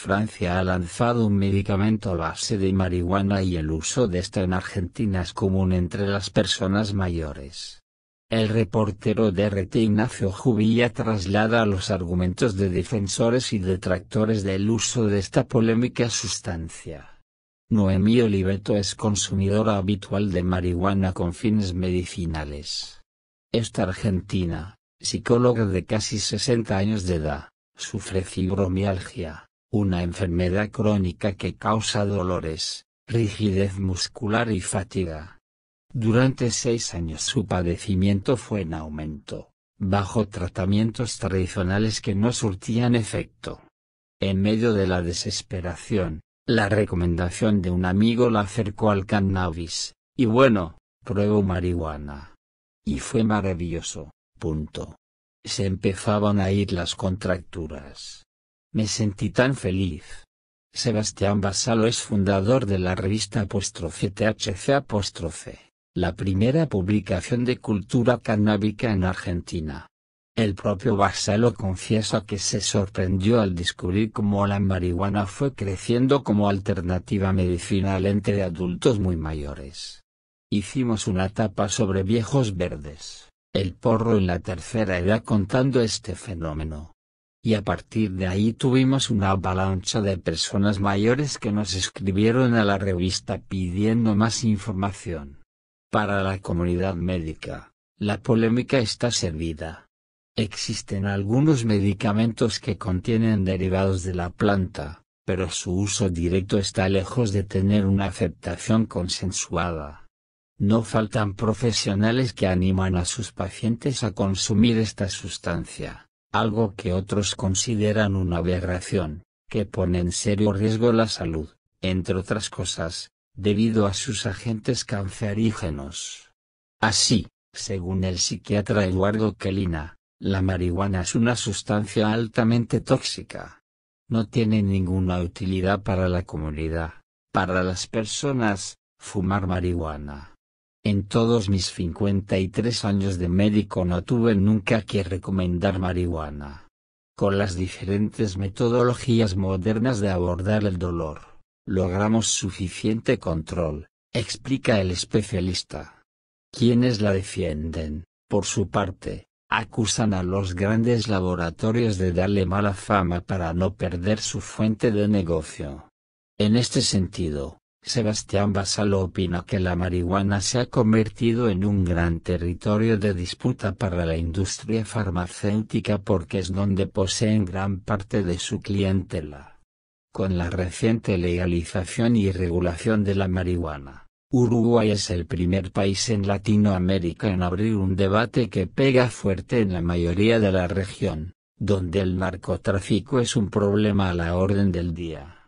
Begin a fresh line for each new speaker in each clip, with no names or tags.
Francia ha lanzado un medicamento a base de marihuana y el uso de esta en Argentina es común entre las personas mayores. El reportero de RT Ignacio Jubilla traslada los argumentos de defensores y detractores del uso de esta polémica sustancia. Noemí Oliveto es consumidora habitual de marihuana con fines medicinales. Esta argentina, psicóloga de casi 60 años de edad, sufre fibromialgia, una enfermedad crónica que causa dolores, rigidez muscular y fatiga. Durante seis años su padecimiento fue en aumento, bajo tratamientos tradicionales que no surtían efecto. En medio de la desesperación, la recomendación de un amigo la acercó al cannabis, y bueno, pruebo marihuana. Y fue maravilloso, punto. Se empezaban a ir las contracturas. Me sentí tan feliz. Sebastián Basalo es fundador de la revista Apóstrofe THC Apóstrofe, la primera publicación de cultura canábica en Argentina. El propio Basalo confiesa que se sorprendió al descubrir cómo la marihuana fue creciendo como alternativa medicinal entre adultos muy mayores. Hicimos una tapa sobre viejos verdes, el porro en la tercera edad contando este fenómeno y a partir de ahí tuvimos una avalancha de personas mayores que nos escribieron a la revista pidiendo más información. Para la comunidad médica, la polémica está servida. Existen algunos medicamentos que contienen derivados de la planta, pero su uso directo está lejos de tener una aceptación consensuada. No faltan profesionales que animan a sus pacientes a consumir esta sustancia algo que otros consideran una aberración, que pone en serio riesgo la salud, entre otras cosas, debido a sus agentes cancerígenos. Así, según el psiquiatra Eduardo Kelina, la marihuana es una sustancia altamente tóxica. No tiene ninguna utilidad para la comunidad, para las personas, fumar marihuana en todos mis 53 años de médico no tuve nunca que recomendar marihuana. Con las diferentes metodologías modernas de abordar el dolor, logramos suficiente control, explica el especialista. Quienes la defienden, por su parte, acusan a los grandes laboratorios de darle mala fama para no perder su fuente de negocio. En este sentido, Sebastián Basalo opina que la marihuana se ha convertido en un gran territorio de disputa para la industria farmacéutica porque es donde poseen gran parte de su clientela. Con la reciente legalización y regulación de la marihuana, Uruguay es el primer país en Latinoamérica en abrir un debate que pega fuerte en la mayoría de la región, donde el narcotráfico es un problema a la orden del día.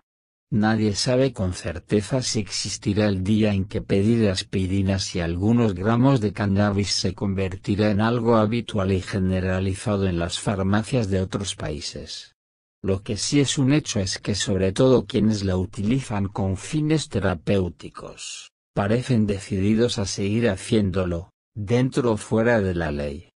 Nadie sabe con certeza si existirá el día en que pedir aspirinas y algunos gramos de cannabis se convertirá en algo habitual y generalizado en las farmacias de otros países. Lo que sí es un hecho es que sobre todo quienes la utilizan con fines terapéuticos, parecen decididos a seguir haciéndolo, dentro o fuera de la ley.